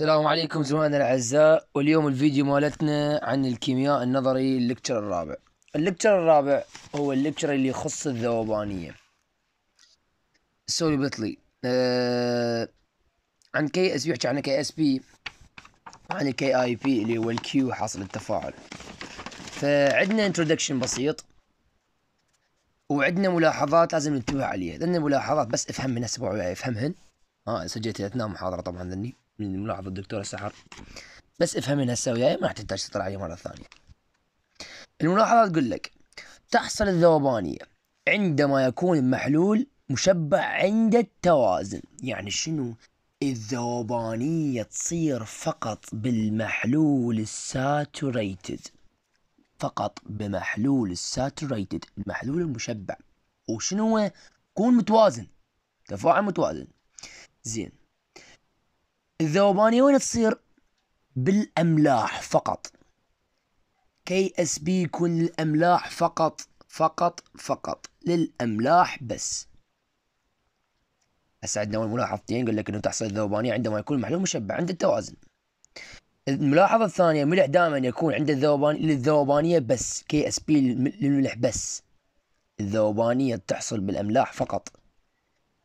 السلام عليكم زملائنا الاعزاء واليوم الفيديو مالتنا عن الكيمياء النظري الليكتشر الرابع الليكتشر الرابع هو الليكتشر اللي يخص الذوبانيه سوري بطلي آه عن كي اس بي عن كي اس بي عن الكي اي بي اللي هو الكيو حاصل التفاعل فعندنا انترودكشن بسيط وعندنا ملاحظات لازم ننتبه عليها عندنا ملاحظات بس افهم من سبع افهمهن ها آه سجلت اثناء محاضره طبعا ذني من ملاحظة الدكتورة سحر بس افهم منها وياي ما راح تحتاج تطلع عليه مرة ثانية الملاحظة تقول لك تحصل الذوبانية عندما يكون المحلول مشبع عند التوازن يعني شنو الذوبانية تصير فقط بالمحلول الساتوريتد فقط بمحلول الساتوريتد المحلول المشبع وشنو هو يكون متوازن تفاعل متوازن زين الذوبانية وين تصير بالأملاح فقط كي اس بي يكون للأملاح فقط فقط فقط للأملاح بس اسعدنا عندنا ملاحظتين قال لك انه تحصل الذوبانية عندما يكون المحلول مشبع عند التوازن الملاحظة الثانية الملح دائما يكون عند الذوبان للذوبانية بس كي اس بي للملح بس الذوبانية تحصل بالأملاح فقط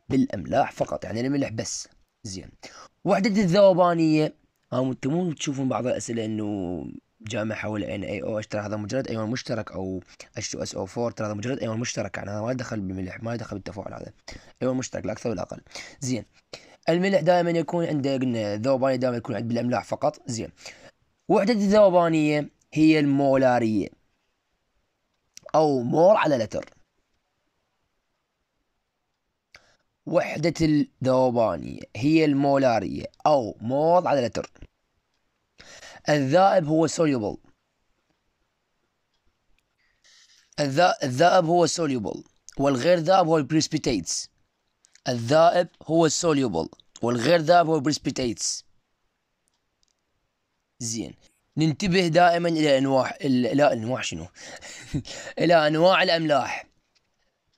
بالأملاح فقط يعني الملح بس زين وحدة الذوبانية هم انتم مو تشوفون بعض الاسئله انه جامع حول ان اي او اشترى ترى هذا مجرد ايون مشترك او اتش 2 اس او 4 ترى هذا مجرد ايون مشترك يعني هذا ما دخل بالملح ما دخل بالتفاعل هذا ايون مشترك لا اكثر ولا اقل زين الملح دائما يكون عنده قلنا ذوبانيه دائما يكون عند بالاملاح فقط زين وحده الذوبانيه هي المولاريه او مول على لتر وحدة الذوبانية هي المولارية أو مول على لتر الذائب هو soluble الذائب هو سوليوبل والغير ذائب هو البريسبيتيتس الذائب هو سوليوبل والغير ذائب هو البريسبيتيتس زين ننتبه دائما إلى أنواع إلى أنواع شنو إلى أنواع الأملاح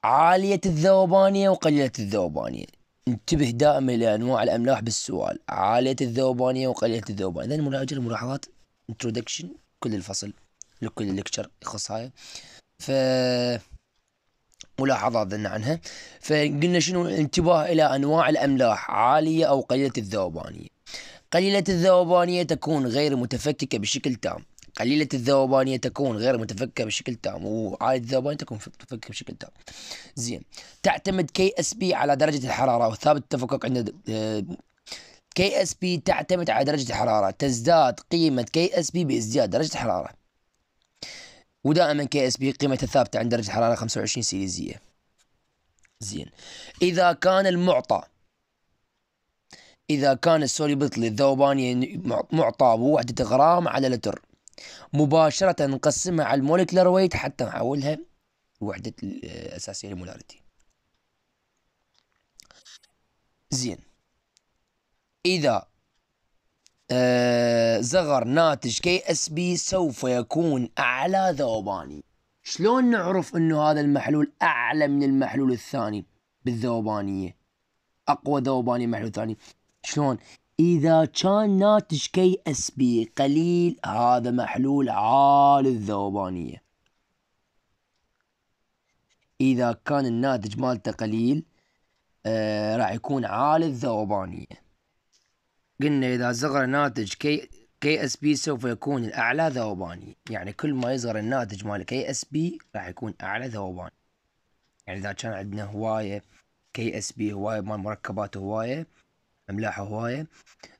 عالية الذوبانية وقليلة الذوبانية انتبه دائما لأنواع الأملاح بالسؤال عالية الذوبانية وقليلة الذوبانية إذا مراجعة الملاحظات introduction كل الفصل لكل الليكتشر يخص هاي ف ملاحظات ذنا عنها فقلنا شنو الانتباه إلى أنواع الأملاح عالية أو قليلة الذوبانية قليلة الذوبانية تكون غير متفككة بشكل تام قليلة الذوبانية تكون غير متفكة بشكل تام وعالية الذوبانية تكون متفكة بشكل تام زين تعتمد كي اس بي على درجة الحرارة وثابت التفكك عند كي اس بي تعتمد على درجة الحرارة تزداد قيمة كي اس بي بازدياد درجة الحرارة ودائما كي اس بي قيمته ثابتة عند درجة الحرارة 25 سيليزية زين إذا كان المعطى إذا كان السوليبت للذوبانية معطى بوحدة غرام على لتر مباشرة نقسمها على الموليكولار ويت حتى نحولها الوحدة الأساسية للمولاريتي زين إذا آه زغر ناتج كي اس بي سوف يكون أعلى ذوباني شلون نعرف أنه هذا المحلول أعلى من المحلول الثاني بالذوبانية أقوى ذوباني محلول ثاني شلون إذا كان ناتج كي اس بي قليل هذا محلول عالي الذوبانية إذا كان الناتج مالته قليل آه راح يكون عالي الذوبانية قلنا إذا صغر ناتج كي كي اس بي سوف يكون الأعلى ذوبانية يعني كل ما يصغر الناتج مال كي اس بي راح يكون أعلى ذوبان يعني إذا كان عندنا هواية كي اس بي هواية مال مركبات هواية املاحه هواية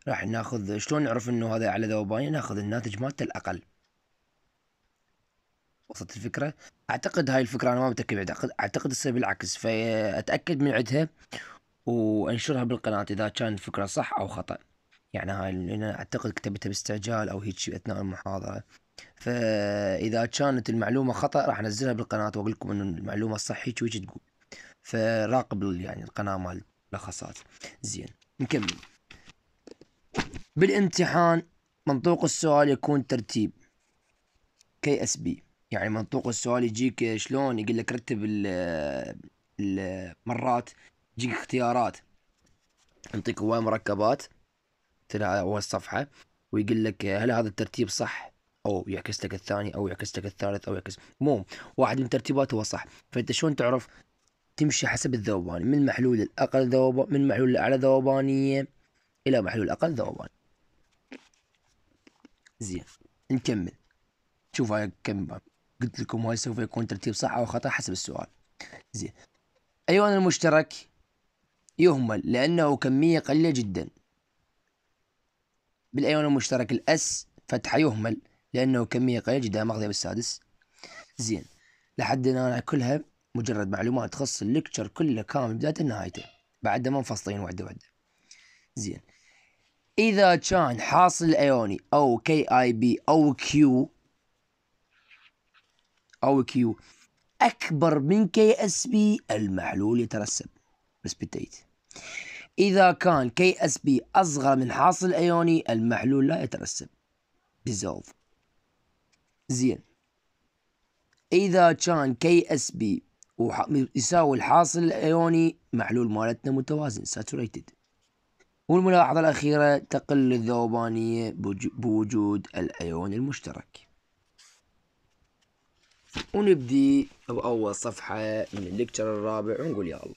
راح ناخذ شلون نعرف انه هذا على ذوبانية ناخذ الناتج مالته الاقل وصلت الفكرة اعتقد هاي الفكرة انا ما متأكد اعتقد اعتقد تصير بالعكس فاتأكد من عندها وانشرها بالقناة اذا كان الفكرة صح او خطأ يعني هاي انا اعتقد كتبتها باستعجال او هيك اثناء المحاضرة فاذا كانت المعلومة خطأ راح انزلها بالقناة واقول لكم انه المعلومة الصح هيك تقول فراقب يعني القناة مال ملخصات زين نكمل بالامتحان منطوق السؤال يكون ترتيب كي اس بي يعني منطوق السؤال يجيك شلون يقول لك رتب المرات يجيك اختيارات يعطيك هواي مركبات تلا اول صفحه ويقول لك هل هذا الترتيب صح او يعكس لك الثاني او يعكس لك الثالث او يعكس مو واحد من ترتيباته هو صح فانت شلون تعرف تمشي حسب الذوبان من محلول الأقل ذوب من محلول الأعلى ذوبانية إلى محلول الأقل ذوبان زين نكمل شوف هاي كم باب قلت لكم هاي سوف يكون ترتيب صح أو خطأ حسب السؤال زين أيوان المشترك يهمل لأنه كمية قليلة جدا بالأيون المشترك الأس فتحة يهمل لأنه كمية قليلة جدا مغذية بالسادس زين لحد هنا كلها مجرد معلومات تخص الليكتشر كله كامل بدايته نهايته بعد ما مفصلين وحده وحده زين إذا كان حاصل أيوني أو كي آي بي أو كيو أو كيو أكبر من كي اس بي المحلول يترسب بس بديت إذا كان كي اس بي أصغر من حاصل أيوني المحلول لا يترسب ديزولف زين إذا كان كي اس بي يساوي الحاصل الايوني محلول مالتنا متوازن ساتوريتد والملاحظة الأخيرة تقل الذوبانية بوجود الأيون المشترك ونبدي بأول صفحة من الليكتشر الرابع ونقول يا الله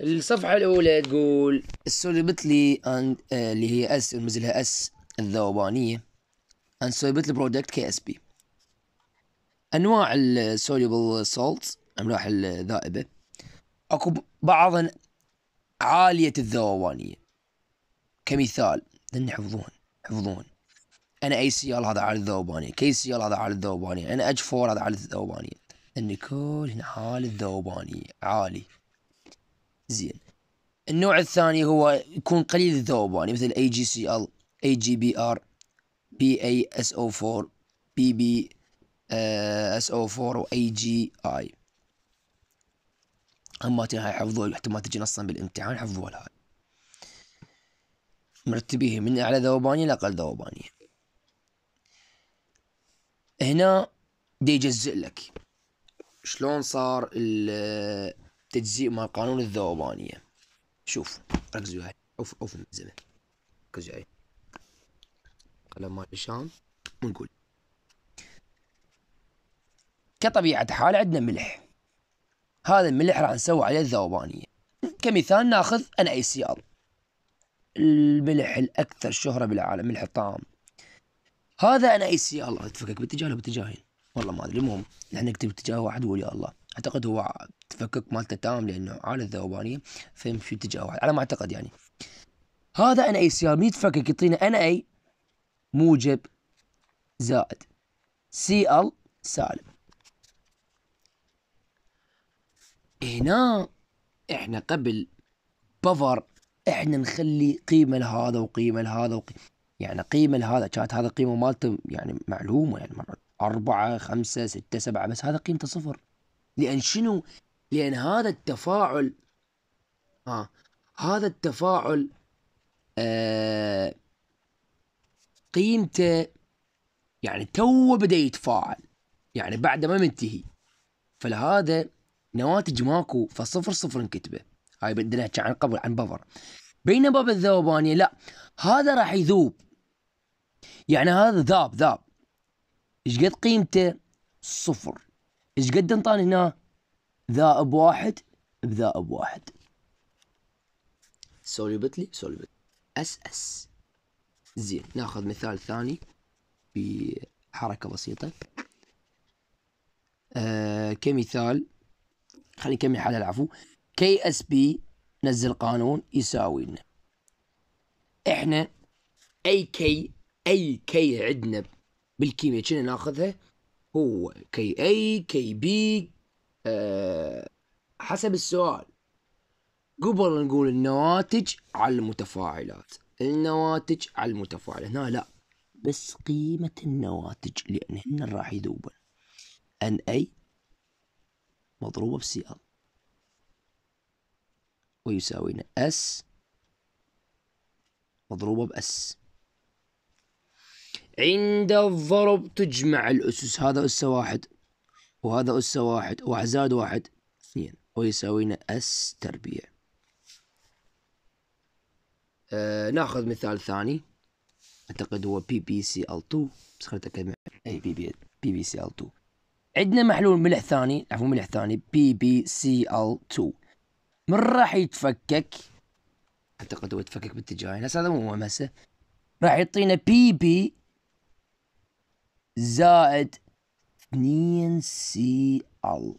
الصفحة الأولى تقول السوليبتلي آه، اللي هي اس مثلها اس الذوبانية برودكت كي اس بي انواع السوليبل سولت املاح الذائبه اكو بعضها عاليه الذوبانيه كمثال لان حفظوهن حفظوهن انا اي سيال هذا عالي الذوبانيه كي سيال هذا عالي الذوبانيه انا اج فور هذا عالي الذوبانيه ان كلهن عالي الذوبانيه عالي زين النوع الثاني هو يكون قليل الذوبانيه مثل اي جي سي ال اي جي بي ار بي اي اس او 4 بي بي آه، SO4 و AGI هماتين هاي حفظوها احتمال تجي نصا بالامتحان حفظوها هاي مرتبيه من أعلى ذوبانية لأقل ذوبانية هنا دي يجزئ لك شلون صار التجزيء مال قانون الذوبانية شوف ركزوا هاي اوف اوف الملزمة ركزوا هاي قلم مال هشام ونقول كطبيعة الحال عندنا ملح هذا الملح راح نسوي عليه الذوبانية كمثال ناخذ ان اي سي ال الملح الاكثر شهرة بالعالم ملح الطعام هذا ان اي سي ال تفكك باتجاه ولا باتجاهين والله ما ادري المهم نحن نكتب اتجاه واحد ويا الله اعتقد هو تفكك مالته تام لانه على الذوبانية فيمشي اتجاه واحد على ما اعتقد يعني هذا ان اي سي ال يتفكك يعطينا ان اي موجب زائد سي ال سالب هنا احنا قبل بفر احنا نخلي قيمه لهذا وقيمه لهذا وقيمة يعني قيمه لهذا كانت هذا القيمه مالته يعني معلومه يعني مرة أربعة خمسة ستة سبعة بس هذا قيمته صفر لأن شنو؟ لأن هذا التفاعل آه هذا التفاعل آه قيمته يعني توه بدأ يتفاعل يعني بعد ما منتهي فلهذا نواتج ماكو فصفر صفر انكتبه هاي بدنا نحكي عن قبل عن بفر بينما بالذوبانية لا هذا راح يذوب يعني هذا ذاب ذاب ايش قد قيمته صفر ايش قد انطاني هنا ذائب واحد بذائب واحد بتلي سولي بتلي اس اس زين ناخذ مثال ثاني بحركة بسيطة آه كمثال خلينا نكمل حالة العفو كي اس بي نزل قانون يساوي لنا احنا اي كي اي كي عندنا بالكيمياء شنو ناخذها هو كي اي كي بي أه حسب السؤال قبل نقول النواتج على المتفاعلات النواتج على المتفاعل هنا لا بس قيمة النواتج لأنهن راح يذوبن ان اي مضروبة في CL ويساوينا S مضروبة بأس عند الضرب تجمع الأسس هذا أس واحد وهذا أس واحد واحد زائد واحد اثنين ويساوينا أس تربيع آه ناخذ مثال ثاني أعتقد هو بي بي سي ال 2 بس خليني أتأكد أي بي بي بي بي سي ال 2 عندنا محلول ملح ثاني عفوا ملح ثاني بي بي سي ال 2 من راح يتفكك اعتقد هو يتفكك باتجاهين هسه هذا مو مهم هسه راح يعطينا بي بي زائد 2 سي ال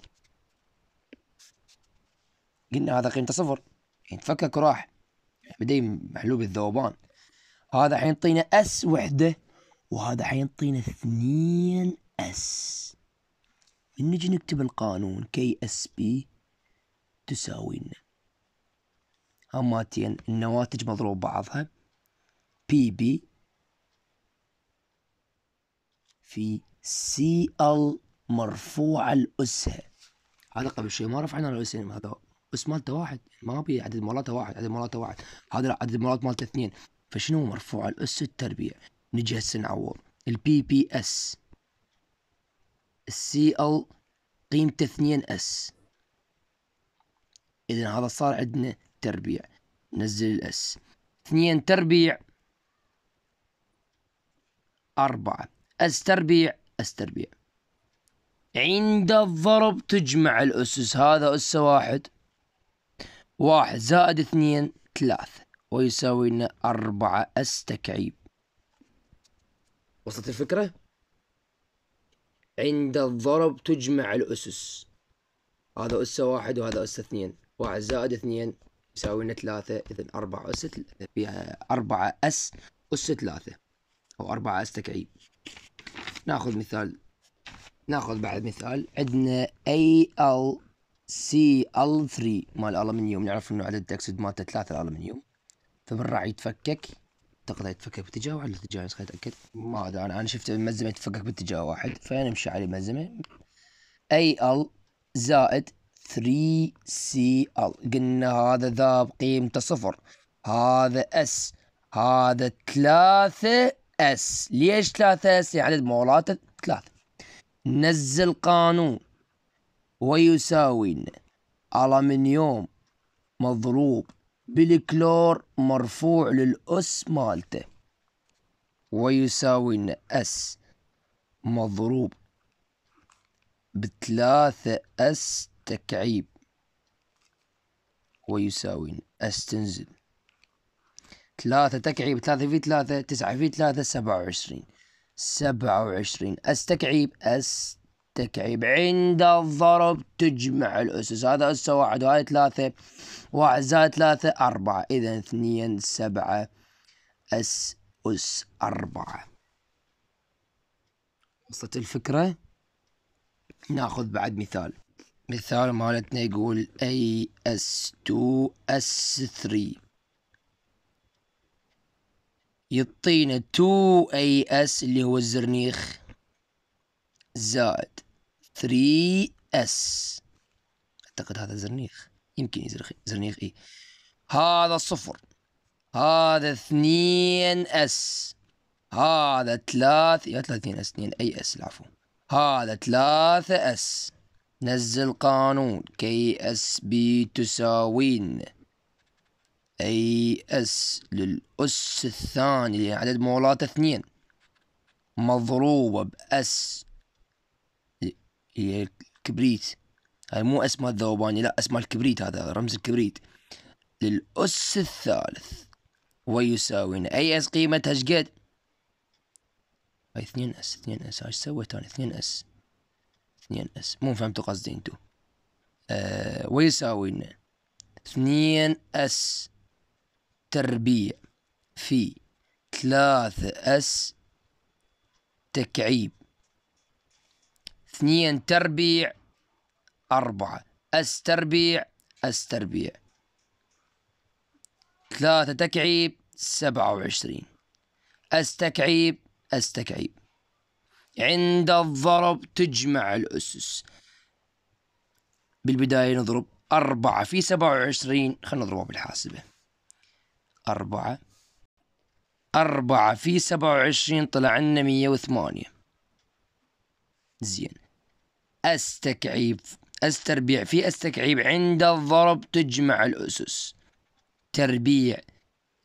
قلنا هذا قيمته صفر يتفكك وراح بدي محلول الذوبان هذا حينطينا اس وحده وهذا حينطينا 2 اس من نجي نكتب القانون كي اس بي تساوي لنا هماتين النواتج مضروب بعضها بي بي في سي ال مرفوع الأسها هذا قبل شوي ما رفعنا الاس هذا بس مالته واحد ما بي عدد مراته واحد عدد مراته واحد هذا عدد مرات مالته اثنين فشنو مرفوع الأس التربيع نجي هسه نعوض البي بي اس السي ال قيمته 2 اس اذا هذا صار عندنا تربيع نزل الاس 2 تربيع 4 اس تربيع اس تربيع عند الضرب تجمع الأسس هذا أس واحد واحد زائد اثنين ثلاثة ويساوي لنا أربعة أس تكعيب وصلت الفكرة؟ عند الضرب تجمع الأسس هذا أسة واحد وهذا أسة اثنين واحد زائد اثنين يساوي لنا ثلاثة إذا أربعة أس فيها أربعة أس أس ثلاثة أو أربعة أس تكعيب ناخذ مثال ناخذ بعد مثال عندنا AL ال 3 مال الألمنيوم نعرف إنه عدد الأكسيد مالته ثلاثة الألمنيوم راح يتفكك اعتقد يتفكك باتجاه واحد ولا اتجاه بس خليني اتاكد ما ادري انا انا شفت المزمه يتفكك باتجاه واحد فنمشي على المزمه اي ال زائد 3 سي ال قلنا هذا ذا بقيمته صفر هذا اس هذا 3 اس ليش 3 اس عدد مولات 3 نزل قانون ويساوي ألمنيوم مضروب بالكلور مرفوع للأس مالته ويساوي اس مضروب بثلاثة اس تكعيب ويساوي اس تنزل ثلاثة تكعيب ثلاثة في ثلاثة تسعة في ثلاثة سبعة وعشرين سبعة وعشرين اس تكعيب اس تكعيب عند الضرب تجمع الأسس هذا أسس واحد وهاي ثلاثة واحد زائد ثلاثة أربعة إذا اثنين سبعة أس أس أربعة وصلت الفكرة؟ ناخذ بعد مثال مثال مالتنا يقول أي أس 2 أس 3 يعطينا 2 أي أس اللي هو الزرنيخ زائد 3 اس اعتقد هذا زرنيخ يمكن يزرخ زرنيخ اي هذا صفر هذا اثنين اس هذا ثلاث يا ثلاثين اس اثنين اي اس العفو هذا ثلاثة اس نزل قانون كي اس بي تساوين اي اس للأس الثاني لأن يعني عدد مولات اثنين مضروبة بأس هي الكبريت هاي مو اسمها الذوباني لا اسمها الكبريت هذا رمز الكبريت للأس الثالث ويساوي أي أس قيمتها هشقد هاي اثنين أس اثنين أس ايش سويت أنا اثنين أس اثنين أس مو فهمتوا قصدي انتو آه ويساوي اثنين أس تربيع في ثلاثة أس تكعيب اثنين تربيع أربعة أس تربيع أس تربيع ثلاثة تكعيب سبعة وعشرين أس تكعيب أس تكعيب عند الضرب تجمع الأسس بالبداية نضرب أربعة في سبعة وعشرين خلنا نضربها بالحاسبة أربعة أربعة في سبعة وعشرين طلع لنا مية وثمانية زين أستكعيب أستربيع في أستكعيب عند الضرب تجمع الأسس تربيع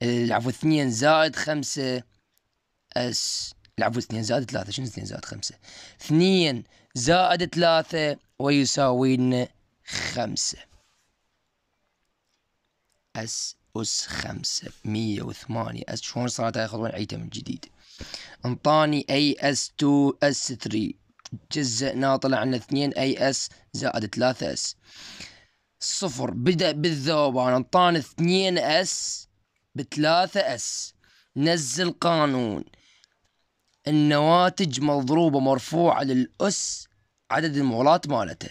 العفو آه، اثنين زائد خمسة أس العفو اثنين زائد ثلاثة شنو اثنين زائد خمسة اثنين زائد ثلاثة ويساوي لنا خمسة أس أس خمسة مية وثمانية أس شلون صارت هاي خطوة نعيدها من جديد انطاني أي أس تو أس ثري جزء ناطلة عندنا اثنين اي اس زائد ثلاثة اس صفر بدأ بالذوبان انطانا اثنين اس بثلاثة اس نزل قانون النواتج مضروبة مرفوعة للأس عدد المولات مالته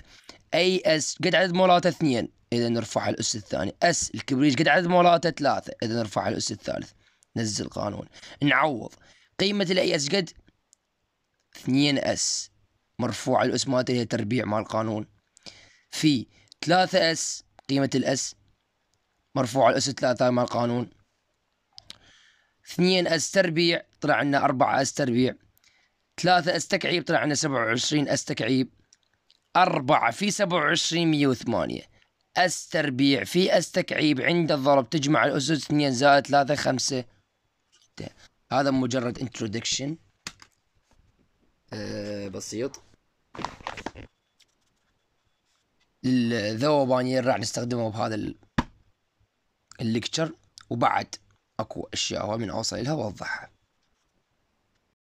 اي اس قد عدد مولاته اثنين اذا نرفع الاس الثاني اس الكبريت قد عدد مولاته ثلاثة اذا نرفع الاس الثالث نزل قانون نعوض قيمة الاي اس قد 2 اس مرفوعة الأس مالته هي تربيع مال القانون في ثلاثة أس قيمة الأس مرفوعة الأس ثلاثة مال القانون اثنين أس تربيع طلع عنا أربعة أس تربيع ثلاثة أس تكعيب طلع عنا سبعة وعشرين أس تكعيب أربعة في سبعة وعشرين مية وثمانية أس تربيع في أس تكعيب عند الضرب تجمع الأسس اثنين زائد ثلاثة خمسة هذا مجرد انترودكشن أه بسيط الذوبانيين راح نستخدمه بهذا الليكتشر وبعد اكو اشياء من اوصل لها واوضحها